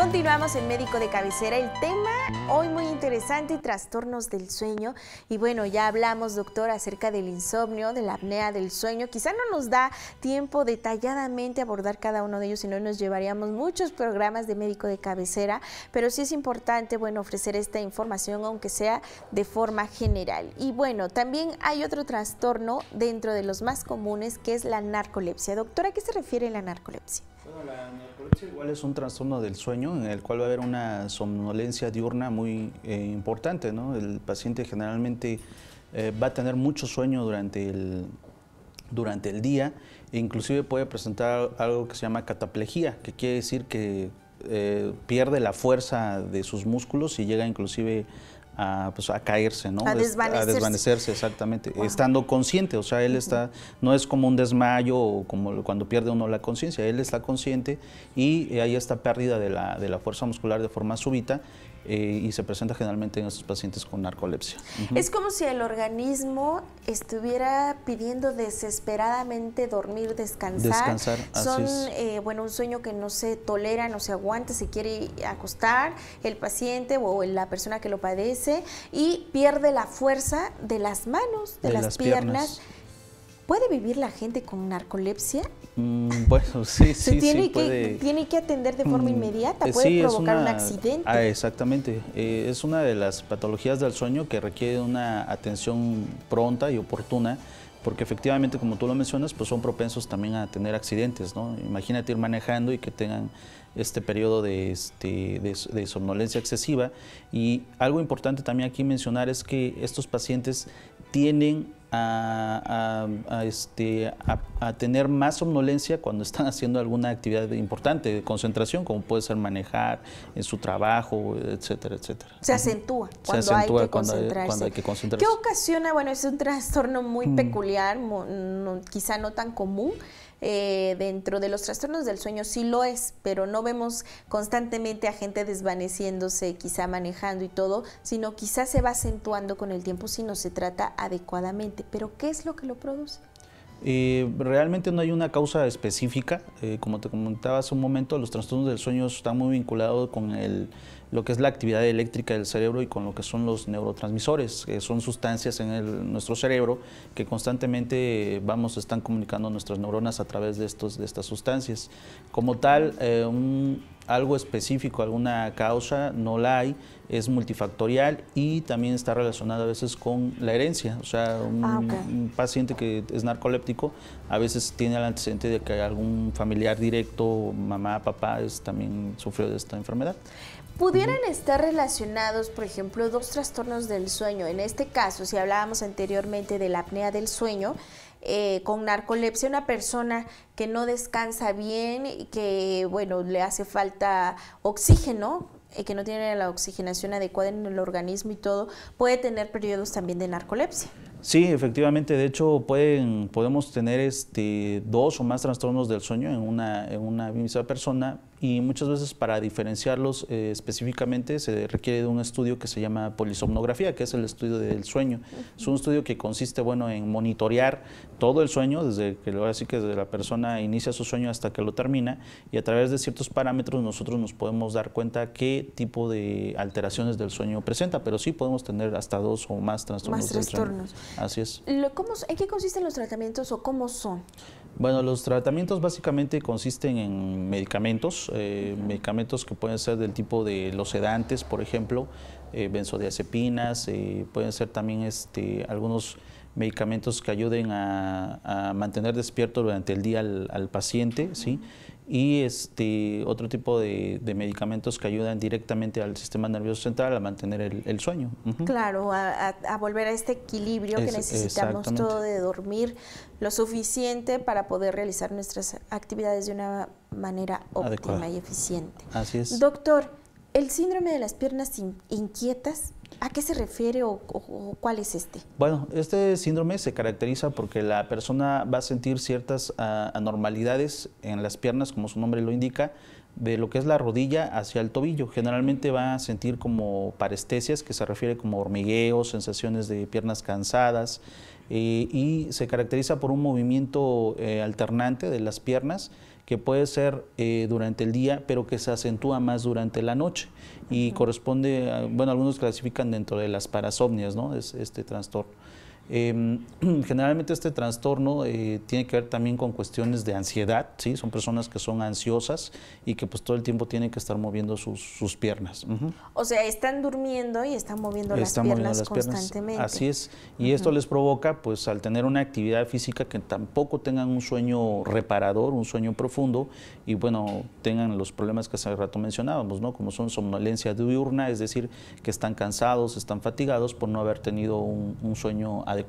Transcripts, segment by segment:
Continuamos en Médico de Cabecera. El tema hoy muy interesante, trastornos del sueño. Y bueno, ya hablamos, doctor, acerca del insomnio, de la apnea del sueño. Quizá no nos da tiempo detalladamente abordar cada uno de ellos, sino nos llevaríamos muchos programas de Médico de Cabecera. Pero sí es importante, bueno, ofrecer esta información, aunque sea de forma general. Y bueno, también hay otro trastorno dentro de los más comunes, que es la narcolepsia. Doctora, ¿a qué se refiere la narcolepsia? la narcolepsia igual es un trastorno del sueño en el cual va a haber una somnolencia diurna muy eh, importante, El paciente generalmente eh, va a tener mucho sueño durante el, durante el día e inclusive puede presentar algo que se llama cataplejía, que quiere decir que eh, pierde la fuerza de sus músculos y llega inclusive pues, a, caerse, ¿no? A desvanecerse. exactamente. Estando consciente, o sea, él está, no es como un desmayo o como cuando pierde uno la conciencia, él está consciente y hay eh, esta pérdida de la, de la fuerza muscular de forma súbita eh, y se presenta generalmente en estos pacientes con narcolepsia. Es como si el organismo estuviera pidiendo desesperadamente dormir, descansar. Son, eh, bueno, un sueño que no se tolera, no se aguanta, se quiere acostar el paciente o la persona que lo padece y pierde la fuerza de las manos, de, las, piernas ¿Puede vivir la gente con narcolepsia? Mm, bueno, sí, sí. tiene, que, puede... tiene que atender de forma mm, inmediata, eh, puede provocar un accidente. Ah, exactamente. Eh, es una de las patologías del sueño que requiere una atención pronta y oportuna, porque efectivamente, como tú lo mencionas, pues son propensos también a tener accidentes, ¿no? Imagínate ir manejando y que tengan este periodo de, este, somnolencia excesiva. Y algo importante también aquí mencionar es que estos pacientes tienen a, este, a, tener más somnolencia cuando están haciendo alguna actividad importante de concentración, como puede ser manejar en su trabajo, etcétera, etcétera. Se acentúa cuando, hay, que concentrarse. ¿Qué ocasiona? Bueno, es un trastorno muy mm. peculiar, quizá no tan común, eh, dentro de los trastornos del sueño sí lo es, pero no vemos constantemente a gente desvaneciéndose, quizá manejando y todo, sino quizás se va acentuando con el tiempo si no se trata adecuadamente. Pero ¿qué es lo que lo produce? Eh, realmente no hay una causa específica. Eh, como te comentaba hace un momento, los trastornos del sueño están muy vinculados con lo que es la actividad eléctrica del cerebro y con lo que son los neurotransmisores, que son sustancias en nuestro cerebro que constantemente eh, vamos, están comunicando nuestras neuronas a través de, estos, de estas sustancias. Como tal, un algo específico, alguna causa, no la hay, es multifactorial y también está relacionado a veces con la herencia. O sea, un, ah, paciente que es narcoléptico a veces tiene el antecedente de que algún familiar directo, mamá, papá, también sufrió de esta enfermedad. ¿Pudieran estar relacionados, por ejemplo, dos trastornos del sueño? En este caso, si hablábamos anteriormente de la apnea del sueño, eh, con narcolepsia, una persona que no descansa bien, que bueno, le hace falta oxígeno, eh, que no tiene la oxigenación adecuada en el organismo y todo, puede tener periodos también de narcolepsia. Sí, efectivamente, de hecho pueden, podemos tener este, dos o más trastornos del sueño en una, en una misma persona y muchas veces para diferenciarlos eh, específicamente se requiere de un estudio que se llama polisomnografía, que es el estudio del sueño. Es un estudio que consiste bueno, en monitorear todo el sueño, desde que ahora sí que desde la persona inicia su sueño hasta que lo termina, y a través de ciertos parámetros nosotros nos podemos dar cuenta qué tipo de alteraciones del sueño presenta, pero sí podemos tener hasta dos o más trastornos. Más trastornos. Así es. ¿Cómo, ¿En qué consisten los tratamientos o cómo son? Bueno, los tratamientos básicamente consisten en medicamentos, eh, medicamentos que pueden ser del tipo de los sedantes, por ejemplo, eh, benzodiazepinas, eh, pueden ser también este, algunos medicamentos que ayuden a, mantener despierto durante el día al, al paciente, ¿sí? y este, otro tipo de, medicamentos que ayudan directamente al sistema nervioso central a mantener el, sueño. Claro, a, volver a este equilibrio que necesitamos todo de dormir lo suficiente para poder realizar nuestras actividades de una manera óptima y eficiente. Así es. Doctor, el síndrome de las piernas inquietas ¿A qué se refiere o, cuál es este? Bueno, este síndrome se caracteriza porque la persona va a sentir ciertas ah, anormalidades en las piernas, como su nombre lo indica, de lo que es la rodilla hacia el tobillo. Generalmente va a sentir como parestesias, que se refiere como hormigueo, sensaciones de piernas cansadas, eh, y se caracteriza por un movimiento eh, alternante de las piernas que puede ser eh, durante el día, pero que se acentúa más durante la noche y corresponde, a, bueno, algunos clasifican dentro de las parasomnias, ¿no? Es este trastorno. Em, generalmente este trastorno eh, tiene que ver también con cuestiones de ansiedad, ¿sí? son personas que son ansiosas y que pues todo el tiempo tienen que estar moviendo sus, piernas. O sea, están durmiendo y están moviendo las, piernas, constantemente. Así es, y esto les provoca pues al tener una actividad física que tampoco tengan un sueño reparador, un sueño profundo y bueno, tengan los problemas que hace rato mencionábamos, ¿no? como son somnolencia diurna, es decir, que están cansados, están fatigados por no haber tenido un, un sueño adecuado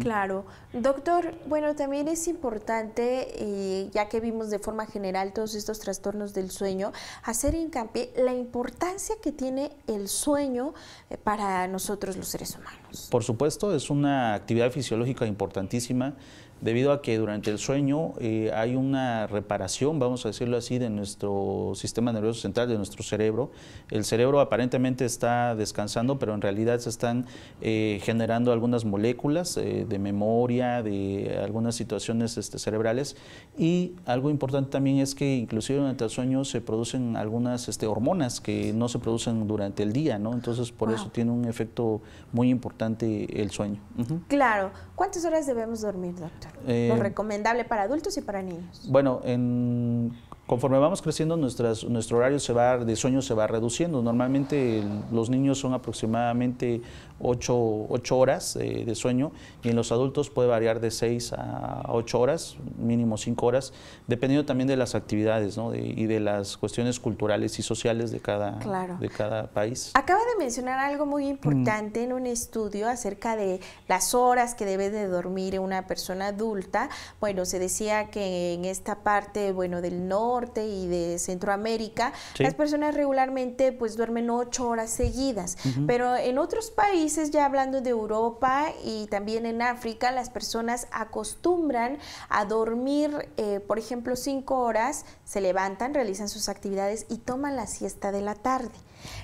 Claro. Doctor, bueno, también es importante, eh, ya que vimos de forma general todos estos trastornos del sueño, hacer hincapié la importancia que tiene el sueño eh, para nosotros los seres humanos. Por supuesto, es una actividad fisiológica importantísima debido a que durante el sueño eh, hay una reparación, vamos a decirlo así, de nuestro sistema nervioso central, de nuestro cerebro. El cerebro aparentemente está descansando, pero en realidad se están eh, generando algunas moléculas eh, de memoria, de algunas situaciones este, cerebrales. Y algo importante también es que inclusive durante el sueño se producen algunas este, hormonas que no se producen durante el día, ¿no? Entonces por eso tiene un efecto muy importante el sueño. Claro. ¿Cuántas horas debemos dormir, doctor? lo eh, recomendable para adultos y para niños. Bueno, en conforme vamos creciendo, nuestras, nuestro horario se va, de sueño se va reduciendo. Normalmente los niños son aproximadamente 8, horas eh, de sueño y en los adultos puede variar de 6 a 8 horas, mínimo 5 horas, dependiendo también de las actividades y de las cuestiones culturales y sociales de cada, de cada país. Acaba de mencionar algo muy mm. importante en un estudio acerca de las horas que debe de dormir una persona adulta. Bueno, se decía que en esta parte, bueno, del no y de Centroamérica, las personas regularmente pues duermen ocho horas seguidas, pero en otros países, ya hablando de Europa y también en África, las personas acostumbran a dormir, eh, por ejemplo, cinco horas, se levantan, realizan sus actividades y toman la siesta de la tarde.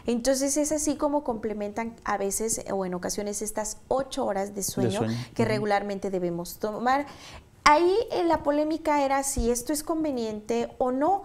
Entonces es así como complementan a veces o en ocasiones estas ocho horas de sueño. que regularmente debemos tomar. Ahí eh, la polémica era si esto es conveniente o no.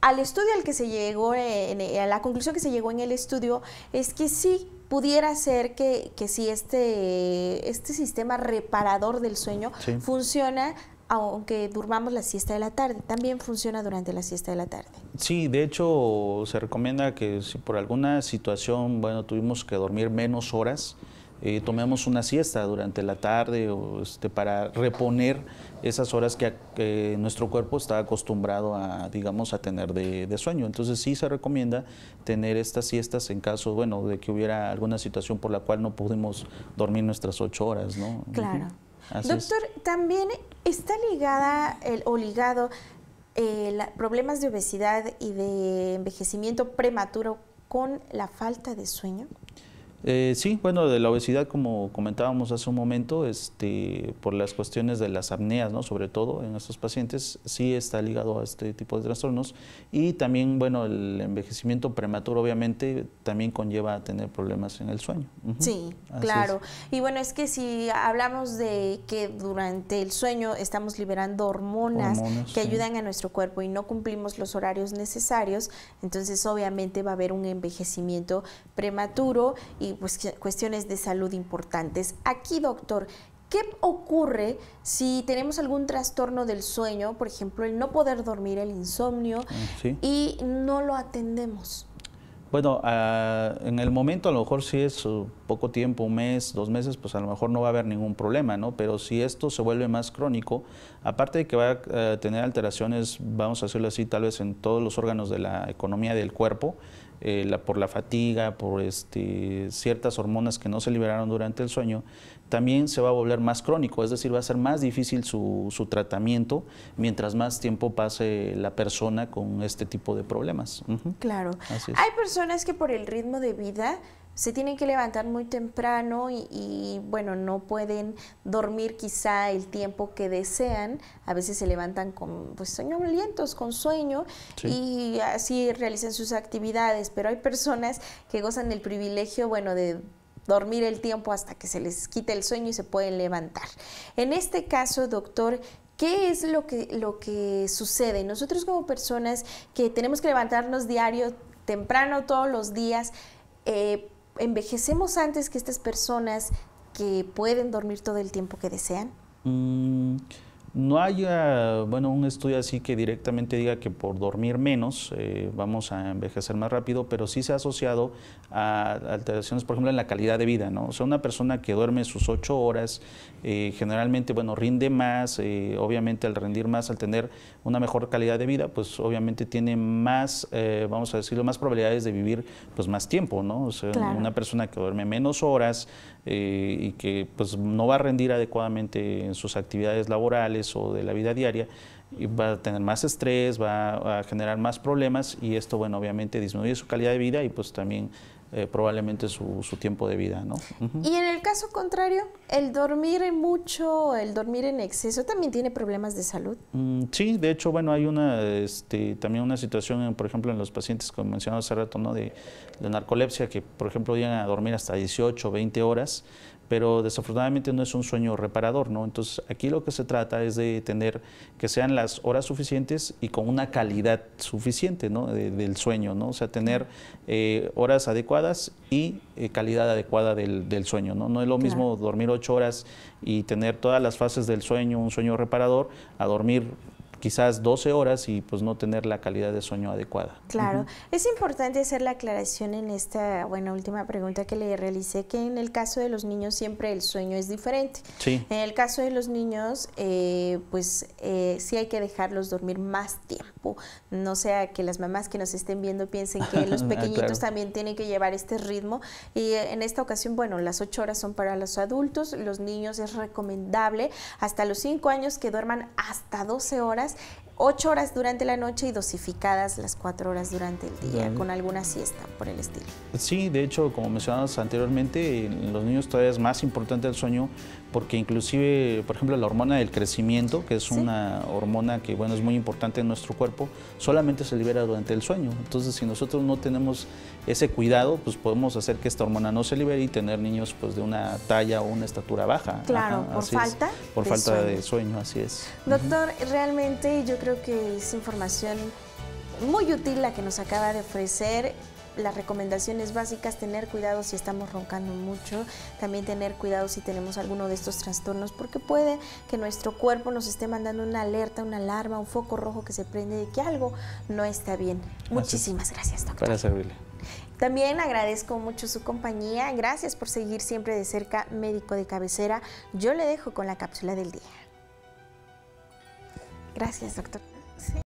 Al estudio al que se llegó, eh, eh, a la conclusión que se llegó en el estudio es que sí, pudiera ser que, que si este, este sistema reparador del sueño funciona aunque durmamos la siesta de la tarde, también funciona durante la siesta de la tarde. Sí, de hecho se recomienda que si por alguna situación, bueno, tuvimos que dormir menos horas, eh, tomemos una siesta durante la tarde o, este, para reponer esas horas que, nuestro cuerpo está acostumbrado a, digamos, a tener de, sueño. Entonces sí se recomienda tener estas siestas en caso, bueno, de que hubiera alguna situación por la cual no pudimos dormir nuestras ocho horas, ¿no? Claro. Doctor, también está ligada el, o ligado eh, problemas de obesidad y de envejecimiento prematuro con la falta de sueño. Eh, sí, bueno, de la obesidad, como comentábamos hace un momento, este, por las cuestiones de las apneas, ¿no? sobre todo en estos pacientes, sí está ligado a este tipo de trastornos. Y también, bueno, el envejecimiento prematuro, obviamente, también conlleva a tener problemas en el sueño. Sí, claro. Y bueno, es que si hablamos de que durante el sueño estamos liberando hormonas, que ayudan a nuestro cuerpo y no cumplimos los horarios necesarios, entonces obviamente va a haber un envejecimiento prematuro y pues, cuestiones de salud importantes. Aquí, doctor, ¿Qué ocurre si tenemos algún trastorno del sueño, por ejemplo, el no poder dormir, el insomnio, mm, y no lo atendemos? Bueno, ah, en el momento a lo mejor si es uh, poco tiempo, un mes, dos meses, pues a lo mejor no va a haber ningún problema, ¿no? Pero si esto se vuelve más crónico, aparte de que va a eh, tener alteraciones, vamos a decirlo así, tal vez en todos los órganos de la economía del cuerpo, eh, por la fatiga, por este, ciertas hormonas que no se liberaron durante el sueño, también se va a volver más crónico, es decir, va a ser más difícil su, tratamiento mientras más tiempo pase la persona con este tipo de problemas. Claro. Hay personas que por el ritmo de vida se tienen que levantar muy temprano y, bueno, no pueden dormir quizá el tiempo que desean. A veces se levantan con pues, lentos, con sueño y así realizan sus actividades. Pero hay personas que gozan del privilegio, bueno, de dormir el tiempo hasta que se les quite el sueño y se pueden levantar. En este caso, doctor, ¿Qué es lo que, lo que sucede? Nosotros como personas que tenemos que levantarnos diario, temprano todos los días, eh, envejecemos antes que estas personas que pueden dormir todo el tiempo que desean? Mm, no hay bueno, un estudio así que directamente diga que por dormir menos eh, vamos a envejecer más rápido, pero sí se ha asociado a alteraciones, por ejemplo, en la calidad de vida. ¿no? O sea, una persona que duerme sus ocho horas, eh, generalmente, bueno, rinde más, eh, obviamente al rendir más, al tener una mejor calidad de vida, pues obviamente tiene más, vamos a decirlo, más probabilidades de vivir pues más tiempo, ¿no? O sea, una persona que duerme menos horas y que pues no va a rendir adecuadamente en sus actividades laborales, o de la vida diaria, va a tener más estrés, va a generar más problemas y esto, bueno, obviamente disminuye su calidad de vida y pues también eh, probablemente su, tiempo de vida, ¿no? Y en el caso contrario, el dormir mucho, el dormir en exceso, ¿también tiene problemas de salud? Mm, sí, de hecho, bueno, hay una, este, también una situación, por ejemplo, en los pacientes, como mencionaba hace rato, ¿no? De, de narcolepsia, que, por ejemplo, llegan a dormir hasta 18 o 20 horas, pero desafortunadamente no es un sueño reparador, ¿no? Entonces aquí lo que se trata es de tener que sean las horas suficientes y con una calidad suficiente, ¿no? del sueño, ¿no? O sea, tener eh, horas adecuadas y eh, calidad adecuada del, sueño, ¿no? No es lo mismo dormir ocho horas y tener todas las fases del sueño, un sueño reparador, a dormir quizás 12 horas y pues no tener la calidad de sueño adecuada. Claro, es importante hacer la aclaración en esta, bueno, última pregunta que le realicé, que en el caso de los niños siempre el sueño es diferente. Sí. En el caso de los niños, eh, pues eh, sí hay que dejarlos dormir más tiempo, no sea que las mamás que nos estén viendo piensen que los pequeñitos ah, también tienen que llevar este ritmo y eh, en esta ocasión, bueno, las 8 horas son para los adultos, los niños es recomendable hasta los 5 años que duerman hasta 12 horas 8 horas durante la noche y dosificadas las cuatro horas durante el día, con alguna siesta por el estilo. Sí, de hecho, como mencionabas anteriormente, en los niños todavía es más importante el sueño porque inclusive, por ejemplo, la hormona del crecimiento, que es una hormona que, bueno, es muy importante en nuestro cuerpo, solamente se libera durante el sueño. Entonces, si nosotros no tenemos ese cuidado, pues podemos hacer que esta hormona no se libere y tener niños, pues, de una talla o una estatura baja. Claro, por falta. por falta de sueño, así es. Doctor, realmente yo creo que es información muy útil la que nos acaba de ofrecer las recomendaciones básicas, tener cuidado si estamos roncando mucho, también tener cuidado si tenemos alguno de estos trastornos, porque puede que nuestro cuerpo nos esté mandando una alerta, una alarma, un foco rojo que se prende de que algo no está bien. Muchísimas gracias, doctor. Para servirle. También agradezco mucho su compañía. Gracias por seguir siempre de cerca Médico de Cabecera. Yo le dejo con la cápsula del día. Gracias, doctor.